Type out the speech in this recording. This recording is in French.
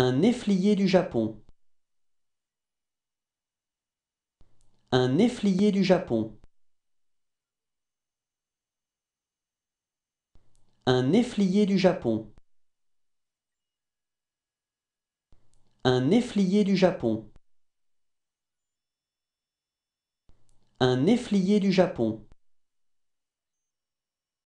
Un efflier du Japon. Un efflier du Japon. Un efflier du Japon. Un efflier du Japon. Un efflier du Japon.